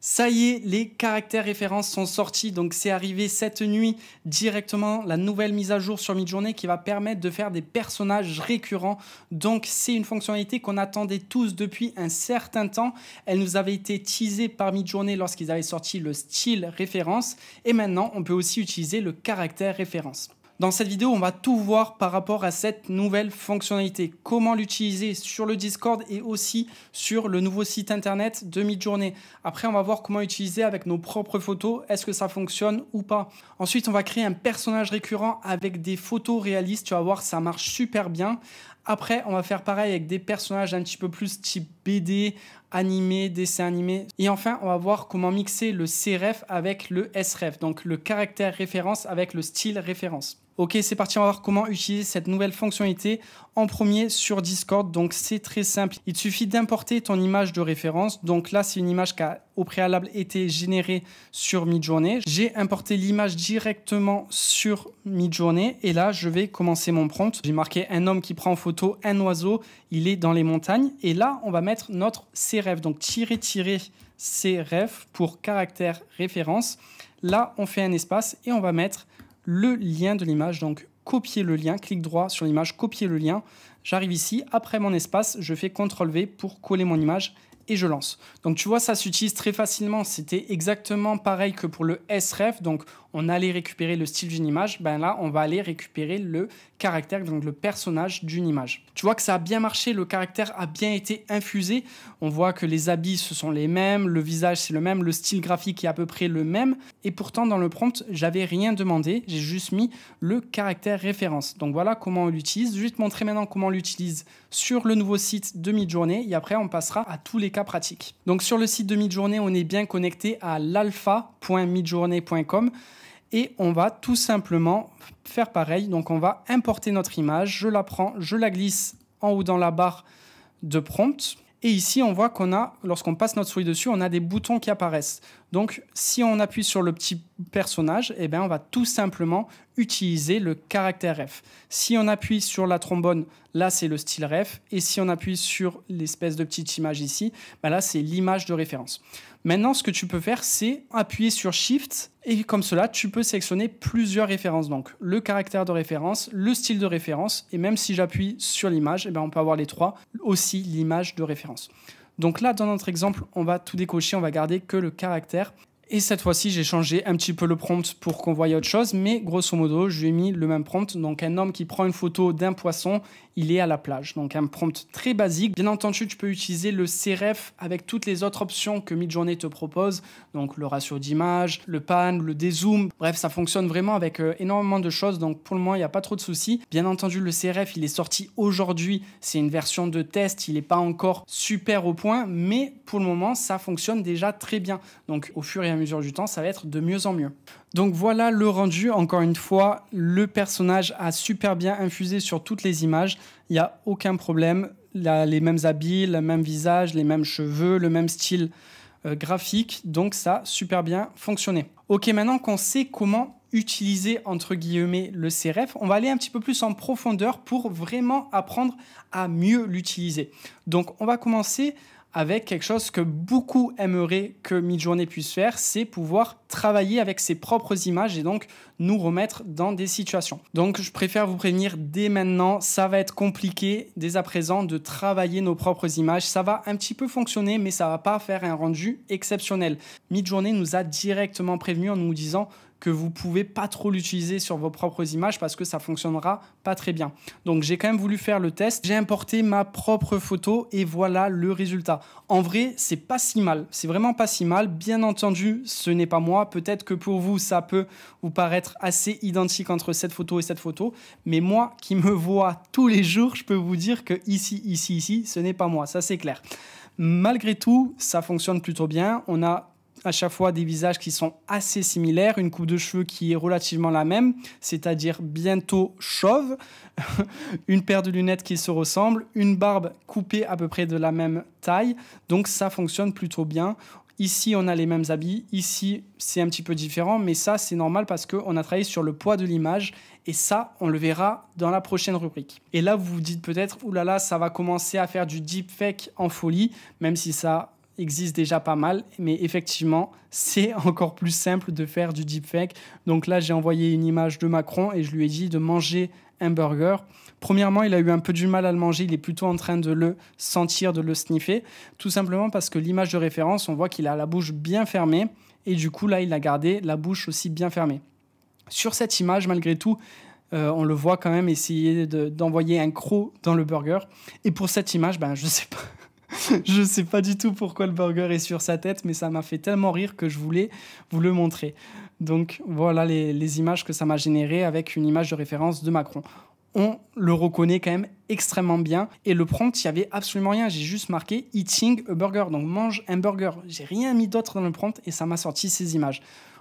Ça y est, les caractères références sont sortis, donc c'est arrivé cette nuit directement la nouvelle mise à jour sur Midjourney qui va permettre de faire des personnages récurrents. Donc c'est une fonctionnalité qu'on attendait tous depuis un certain temps. Elle nous avait été teasée par Midjourney lorsqu'ils avaient sorti le style référence et maintenant on peut aussi utiliser le caractère référence. Dans cette vidéo, on va tout voir par rapport à cette nouvelle fonctionnalité, comment l'utiliser sur le Discord et aussi sur le nouveau site internet de Midjourney. Après, on va voir comment utiliser avec nos propres photos, est-ce que ça fonctionne ou pas. Ensuite, on va créer un personnage récurrent avec des photos réalistes, tu vas voir, ça marche super bien. Après, on va faire pareil avec des personnages un petit peu plus type BD, animé, dessin animé. Et enfin, on va voir comment mixer le CRF avec le SRF, donc le caractère référence avec le style référence. Ok, c'est parti, on va voir comment utiliser cette nouvelle fonctionnalité en premier sur Discord. Donc c'est très simple. Il suffit d'importer ton image de référence. Donc là, c'est une image qui a au préalable été générée sur Midjourney. J'ai importé l'image directement sur Midjourney et là, je vais commencer mon prompt. J'ai marqué un homme qui prend en photo un oiseau, il est dans les montagnes et là, on va mettre notre CRF. Donc tirer tirer CRF pour caractère référence. Là, on fait un espace et on va mettre le lien de l'image. Donc copier le lien, clic droit sur l'image, copier le lien. J'arrive ici, après mon espace, je fais CTRL V pour coller mon image et je lance. Donc tu vois, ça s'utilise très facilement. C'était exactement pareil que pour le SREF. Donc on allait récupérer le style d'une image, ben là, on va aller récupérer le caractère, donc le personnage d'une image. Tu vois que ça a bien marché, le caractère a bien été infusé. On voit que les habits, ce sont les mêmes, le visage, c'est le même, le style graphique est à peu près le même. Et pourtant, dans le prompt, j'avais rien demandé, j'ai juste mis le caractère référence. Donc voilà comment on l'utilise. Je vais te montrer maintenant comment on l'utilise sur le nouveau site de Midjourney et après, on passera à tous les cas pratiques. Donc sur le site de Midjourney, on est bien connecté à l'alpha.midjourney.com et on va tout simplement faire pareil. Donc on va importer notre image, je la prends, je la glisse en haut dans la barre de prompt. Et ici, on voit qu'on a, lorsqu'on passe notre souris dessus, on a des boutons qui apparaissent. Donc, si on appuie sur le petit personnage, eh ben, on va tout simplement utiliser le caractère ref. Si on appuie sur la trombone, là, c'est le style ref. Et si on appuie sur l'espèce de petite image ici, ben là, c'est l'image de référence. Maintenant, ce que tu peux faire, c'est appuyer sur Shift. Et comme cela, tu peux sélectionner plusieurs références. Donc, le caractère de référence, le style de référence. Et même si j'appuie sur l'image, eh ben, on peut avoir les trois, aussi l'image de référence. Donc là, dans notre exemple, on va tout décocher, on va garder que le caractère. Et cette fois-ci, j'ai changé un petit peu le prompt pour qu'on voie autre chose, mais grosso modo, je lui ai mis le même prompt. Donc un homme qui prend une photo d'un poisson il est à la plage. Donc un prompt très basique. Bien entendu, tu peux utiliser le CRF avec toutes les autres options que Midjourney te propose, donc le ratio d'image, le pan, le dézoom. Bref, ça fonctionne vraiment avec euh, énormément de choses. Donc pour le moment, il n'y a pas trop de soucis. Bien entendu, le CRF, il est sorti aujourd'hui. C'est une version de test. Il n'est pas encore super au point, mais pour le moment, ça fonctionne déjà très bien. Donc au fur et à mesure du temps, ça va être de mieux en mieux. Donc voilà le rendu. Encore une fois, le personnage a super bien infusé sur toutes les images. Il n'y a aucun problème. les mêmes habits, le même visage, les mêmes cheveux, le même style euh, graphique. Donc ça a super bien fonctionné. Ok, maintenant qu'on sait comment utiliser entre guillemets le CRF, on va aller un petit peu plus en profondeur pour vraiment apprendre à mieux l'utiliser. Donc on va commencer avec quelque chose que beaucoup aimeraient que Midjourney puisse faire, c'est pouvoir travailler avec ses propres images et donc nous remettre dans des situations. Donc je préfère vous prévenir dès maintenant, ça va être compliqué dès à présent de travailler nos propres images. Ça va un petit peu fonctionner, mais ça va pas faire un rendu exceptionnel. Midjourney nous a directement prévenu en nous disant que vous pouvez pas trop l'utiliser sur vos propres images parce que ça fonctionnera pas très bien. Donc j'ai quand même voulu faire le test, j'ai importé ma propre photo et voilà le résultat. En vrai, c'est pas si mal, c'est vraiment pas si mal. Bien entendu, ce n'est pas moi, peut-être que pour vous ça peut vous paraître assez identique entre cette photo et cette photo, mais moi qui me vois tous les jours, je peux vous dire que ici ici ici, ce n'est pas moi, ça c'est clair. Malgré tout, ça fonctionne plutôt bien. On a à chaque fois des visages qui sont assez similaires, une coupe de cheveux qui est relativement la même, c'est-à-dire bientôt chauve, une paire de lunettes qui se ressemblent, une barbe coupée à peu près de la même taille. Donc ça fonctionne plutôt bien. Ici, on a les mêmes habits. Ici, c'est un petit peu différent, mais ça, c'est normal parce qu'on a travaillé sur le poids de l'image. Et ça, on le verra dans la prochaine rubrique. Et là, vous vous dites peut-être, oulala, ça va commencer à faire du deepfake en folie, même si ça existe déjà pas mal, mais effectivement, c'est encore plus simple de faire du deepfake. Donc là, j'ai envoyé une image de Macron et je lui ai dit de manger un burger. Premièrement, il a eu un peu du mal à le manger, il est plutôt en train de le sentir, de le sniffer, tout simplement parce que l'image de référence, on voit qu'il a la bouche bien fermée, et du coup, là, il a gardé la bouche aussi bien fermée. Sur cette image, malgré tout, euh, on le voit quand même essayer d'envoyer un croc dans le burger. Et pour cette image, ben, je sais pas je sais pas du tout pourquoi le burger est sur sa tête, mais ça m'a fait tellement rire que je voulais vous le montrer. Donc voilà les, images que ça m'a généré avec une image de référence de Macron. On le reconnaît quand même extrêmement bien. Et le prompt, il n'y avait absolument rien. J'ai juste marqué Eating a burger, donc mange un burger. J'ai rien mis d'autre dans le prompt et ça m'a sorti ces images.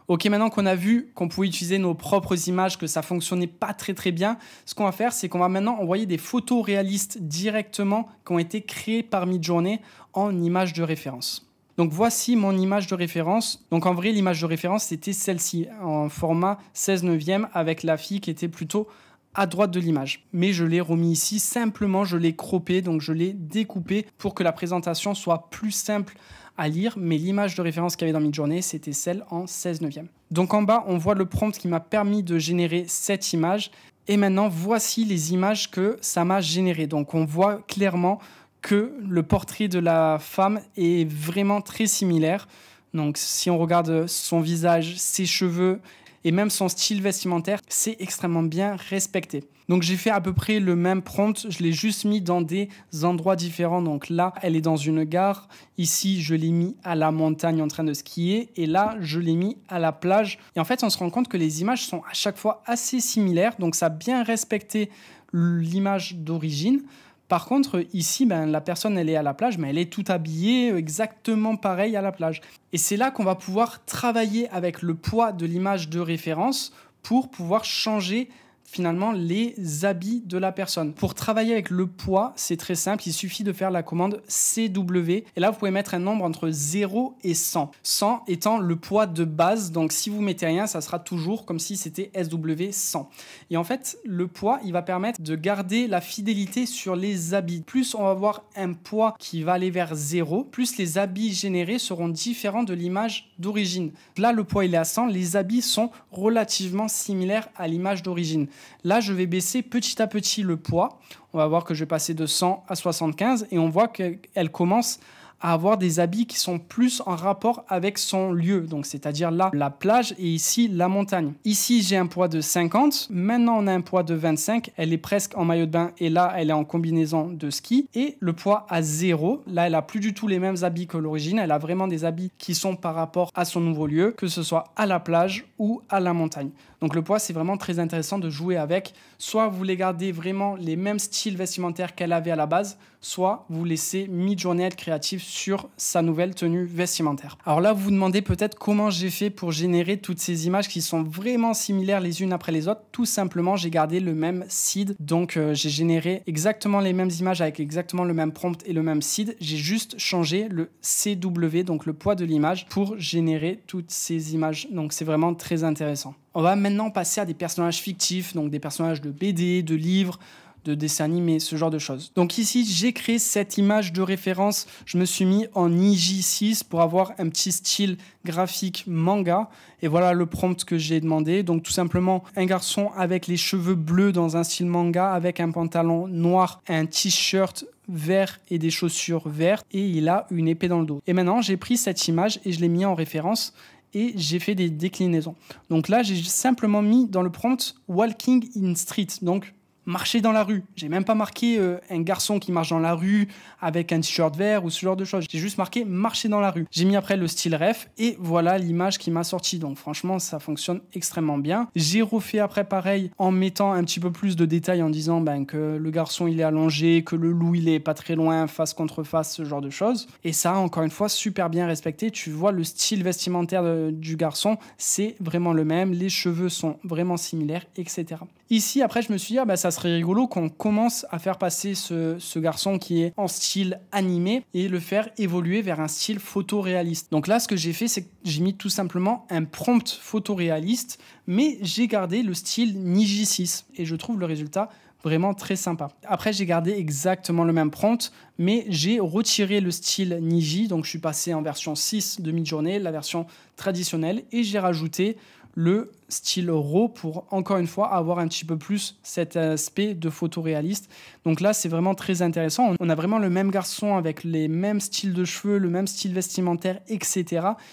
Ok, maintenant qu'on a vu qu'on pouvait utiliser nos propres images, que ça fonctionnait pas très très bien, ce qu'on va faire, c'est qu'on va maintenant envoyer des photos réalistes directement qui ont été créées par mi-journée en image de référence. Donc voici mon image de référence. Donc en vrai, l'image de référence, c'était celle-ci, en format 16 neuvième, avec la fille qui était plutôt à droite de l'image. Mais je l'ai remis ici, simplement je l'ai croppé, donc je l'ai découpé pour que la présentation soit plus simple à lire, mais l'image de référence qu'il y avait dans Midjourney, c'était celle en 16 neuvième. Donc en bas, on voit le prompt qui m'a permis de générer cette image. Et maintenant, voici les images que ça m'a généré. Donc on voit clairement que le portrait de la femme est vraiment très similaire. Donc si on regarde son visage, ses cheveux, et même son style vestimentaire, c'est extrêmement bien respecté. Donc j'ai fait à peu près le même prompt, je l'ai juste mis dans des endroits différents. Donc là, elle est dans une gare, ici je l'ai mis à la montagne en train de skier, et là je l'ai mis à la plage. Et en fait, on se rend compte que les images sont à chaque fois assez similaires, donc ça a bien respecté l'image d'origine. Par contre, ici, ben, la personne, elle est à la plage, mais elle est tout habillée exactement pareil à la plage. Et c'est là qu'on va pouvoir travailler avec le poids de l'image de référence pour pouvoir changer finalement les habits de la personne. Pour travailler avec le poids, c'est très simple, il suffit de faire la commande CW et là vous pouvez mettre un nombre entre 0 et 100. 100 étant le poids de base, donc si vous mettez rien, ça sera toujours comme si c'était SW 100. Et en fait, le poids, il va permettre de garder la fidélité sur les habits. Plus on va avoir un poids qui va aller vers 0, plus les habits générés seront différents de l'image d'origine. Là, le poids il est à 100, les habits sont relativement similaires à l'image d'origine. Là, je vais baisser petit à petit le poids. On va voir que je vais passer de 100 à 75 et on voit qu'elle commence à avoir des habits qui sont plus en rapport avec son lieu. Donc c'est-à-dire là la plage et ici la montagne. Ici j'ai un poids de 50, maintenant on a un poids de 25, elle est presque en maillot de bain et là elle est en combinaison de ski et le poids à 0. Là elle a plus du tout les mêmes habits que l'origine, elle a vraiment des habits qui sont par rapport à son nouveau lieu, que ce soit à la plage ou à la montagne. Donc le poids c'est vraiment très intéressant de jouer avec, soit vous les gardez vraiment les mêmes styles vestimentaires qu'elle avait à la base, soit vous laissez mi journée être créatif sur sa nouvelle tenue vestimentaire. Alors là, vous vous demandez peut-être comment j'ai fait pour générer toutes ces images qui sont vraiment similaires les unes après les autres. Tout simplement, j'ai gardé le même seed. Donc euh, j'ai généré exactement les mêmes images avec exactement le même prompt et le même seed. J'ai juste changé le CW, donc le poids de l'image, pour générer toutes ces images. Donc c'est vraiment très intéressant. On va maintenant passer à des personnages fictifs, donc des personnages de BD, de livres, de dessins animés, ce genre de choses. Donc ici, j'ai créé cette image de référence. Je me suis mis en IJ6 pour avoir un petit style graphique manga. Et voilà le prompt que j'ai demandé. Donc tout simplement, un garçon avec les cheveux bleus dans un style manga, avec un pantalon noir, un t-shirt vert et des chaussures vertes et il a une épée dans le dos. Et maintenant j'ai pris cette image et je l'ai mis en référence et j'ai fait des déclinaisons. Donc là j'ai simplement mis dans le prompt Walking in Street, donc marcher dans la rue. J'ai même pas marqué euh, un garçon qui marche dans la rue avec un t-shirt vert ou ce genre de choses. J'ai juste marqué marcher dans la rue. J'ai mis après le style ref et voilà l'image qui m'a sorti. Donc franchement, ça fonctionne extrêmement bien. J'ai refait après pareil en mettant un petit peu plus de détails en disant ben, que le garçon il est allongé, que le loup il est pas très loin, face contre face, ce genre de choses. Et ça, encore une fois, super bien respecté. Tu vois le style vestimentaire du garçon, c'est vraiment le même. Les cheveux sont vraiment similaires, etc. Ici, après, je me suis dit, ah, ben, ça très rigolo qu'on commence à faire passer ce, garçon qui est en style animé et le faire évoluer vers un style photoréaliste. Donc là, ce que j'ai fait, c'est que j'ai mis tout simplement un prompt photoréaliste, mais j'ai gardé le style Niji 6 et je trouve le résultat vraiment très sympa. Après, j'ai gardé exactement le même prompt, mais j'ai retiré le style Niji, donc je suis passé en version 6 de journée la version traditionnelle, et j'ai rajouté le style RAW pour encore une fois avoir un petit peu plus cet aspect de photoréaliste. Donc là, c'est vraiment très intéressant. On a vraiment le même garçon avec les mêmes styles de cheveux, le même style vestimentaire, etc.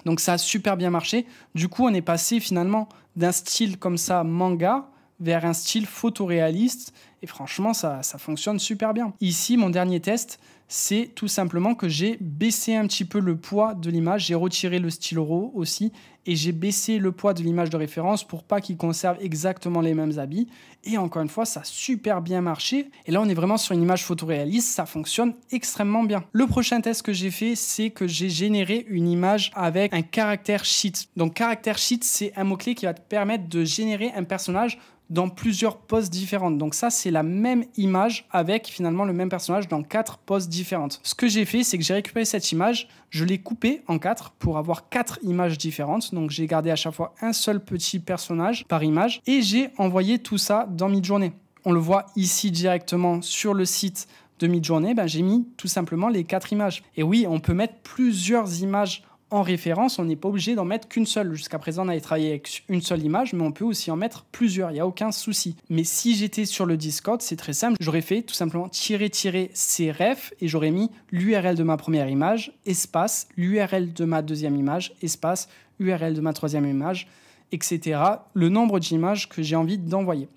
Donc ça a super bien marché. Du coup, on est passé finalement d'un style comme ça manga vers un style photoréaliste et franchement, ça, fonctionne super bien. Ici, mon dernier test, c'est tout simplement que j'ai baissé un petit peu le poids de l'image, j'ai retiré le stylo aussi, et j'ai baissé le poids de l'image de référence pour pas qu'il conserve exactement les mêmes habits. Et encore une fois, ça a super bien marché. Et là, on est vraiment sur une image photoréaliste, ça fonctionne extrêmement bien. Le prochain test que j'ai fait, c'est que j'ai généré une image avec un caractère sheet. Donc caractère sheet, c'est un mot-clé qui va te permettre de générer un personnage dans plusieurs poses différentes. Donc ça, c'est la même image avec finalement le même personnage dans quatre poses différentes. Ce que j'ai fait, c'est que j'ai récupéré cette image, je l'ai coupé en quatre pour avoir quatre images différentes. Donc j'ai gardé à chaque fois un seul petit personnage par image et j'ai envoyé tout ça dans Midjourney. On le voit ici directement sur le site de Midjourney, ben, j'ai mis tout simplement les quatre images. Et oui, on peut mettre plusieurs images en référence, on n'est pas obligé d'en mettre qu'une seule. Jusqu'à présent, on avait travaillé avec une seule image, mais on peut aussi en mettre plusieurs, il n'y a aucun souci. Mais si j'étais sur le Discord, c'est très simple, j'aurais fait tout simplement tirer tirer ref, et j'aurais mis l'URL de ma première image, espace, l'URL de ma deuxième image, espace, URL de ma troisième image, etc. Le nombre d'images que j'ai envie d'envoyer.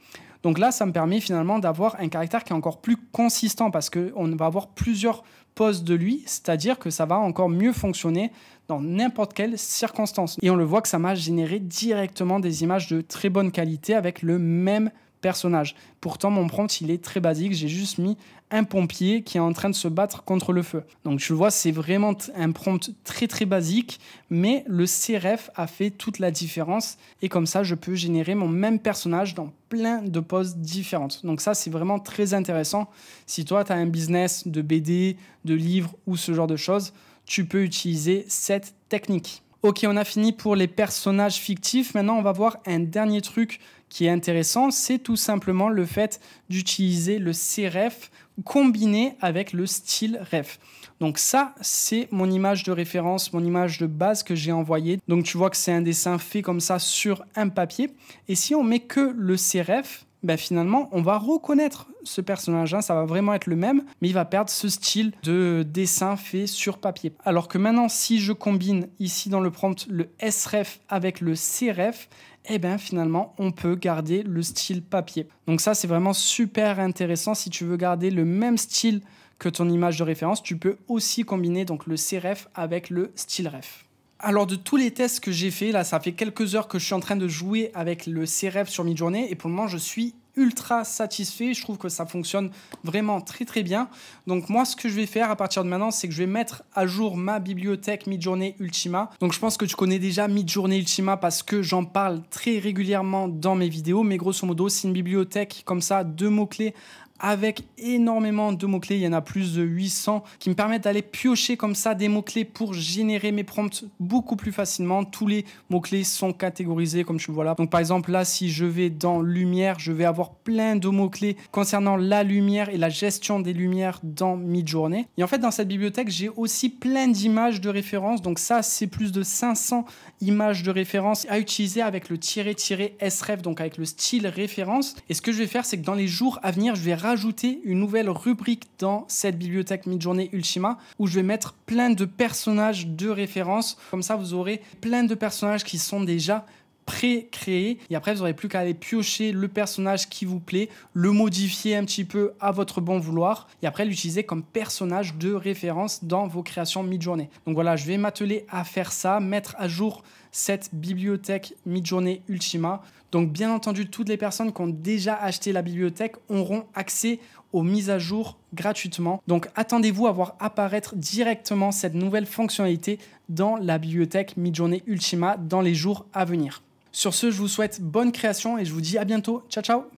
Donc là, ça me permet finalement d'avoir un caractère qui est encore plus consistant parce qu'on va avoir plusieurs pose de lui, c'est-à-dire que ça va encore mieux fonctionner dans n'importe quelle circonstance. Et on le voit que ça m'a généré directement des images de très bonne qualité avec le même personnage. Pourtant, mon prompt, il est très basique. J'ai juste mis un pompier qui est en train de se battre contre le feu. Donc, je vois, c'est vraiment un prompt très, très basique, mais le CRF a fait toute la différence. Et comme ça, je peux générer mon même personnage dans plein de poses différentes. Donc, ça, c'est vraiment très intéressant. Si toi, tu as un business de BD, de livres ou ce genre de choses, tu peux utiliser cette technique. Ok, on a fini pour les personnages fictifs. Maintenant, on va voir un dernier truc qui est intéressant. C'est tout simplement le fait d'utiliser le CRF e combiné avec le style ref. Donc ça, c'est mon image de référence, mon image de base que j'ai envoyée. Donc tu vois que c'est un dessin fait comme ça sur un papier. Et si on met que le CRF, e bah, finalement, on va reconnaître ce personnage hein, ça va vraiment être le même, mais il va perdre ce style de dessin fait sur papier. Alors que maintenant, si je combine ici dans le prompt le SRF avec le CRF, eh bien finalement, on peut garder le style papier. Donc ça, c'est vraiment super intéressant. Si tu veux garder le même style que ton image de référence, tu peux aussi combiner donc le CRF avec le style ref alors de tous les tests que j'ai fait, là ça fait quelques heures que je suis en train de jouer avec le CRF e sur Midjourney et pour le moment je suis ultra satisfait, je trouve que ça fonctionne vraiment très très bien. Donc moi ce que je vais faire à partir de maintenant, c'est que je vais mettre à jour ma bibliothèque Midjourney Ultima. Donc je pense que tu connais déjà Midjourney Ultima parce que j'en parle très régulièrement dans mes vidéos, mais grosso modo, c'est une bibliothèque comme ça deux mots-clés avec énormément de mots-clés. Il y en a plus de 800 qui me permettent d'aller piocher comme ça des mots-clés pour générer mes prompts beaucoup plus facilement. Tous les mots-clés sont catégorisés comme tu vois là. Donc par exemple là, si je vais dans lumière, je vais avoir plein de mots-clés concernant la lumière et la gestion des lumières dans mid-journée. Et en fait, dans cette bibliothèque, j'ai aussi plein d'images de référence. Donc ça, c'est plus de 500 images de référence à utiliser avec le tiret-sref, donc avec le style référence. Et ce que je vais faire, c'est que dans les jours à venir, je vais rajouter une nouvelle rubrique dans cette bibliothèque Mid-Journée Ultima où je vais mettre plein de personnages de référence. Comme ça, vous aurez plein de personnages qui sont déjà pré-créé. Et après, vous n'aurez plus qu'à aller piocher le personnage qui vous plaît, le modifier un petit peu à votre bon vouloir et après l'utiliser comme personnage de référence dans vos créations mid-journée. Donc voilà, je vais m'atteler à faire ça, mettre à jour cette bibliothèque mid-journée Ultima. Donc bien entendu, toutes les personnes qui ont déjà acheté la bibliothèque auront accès aux mises à jour gratuitement. Donc attendez-vous à voir apparaître directement cette nouvelle fonctionnalité dans la bibliothèque Midjourney Ultima dans les jours à venir. Sur ce, je vous souhaite bonne création et je vous dis à bientôt. Ciao ciao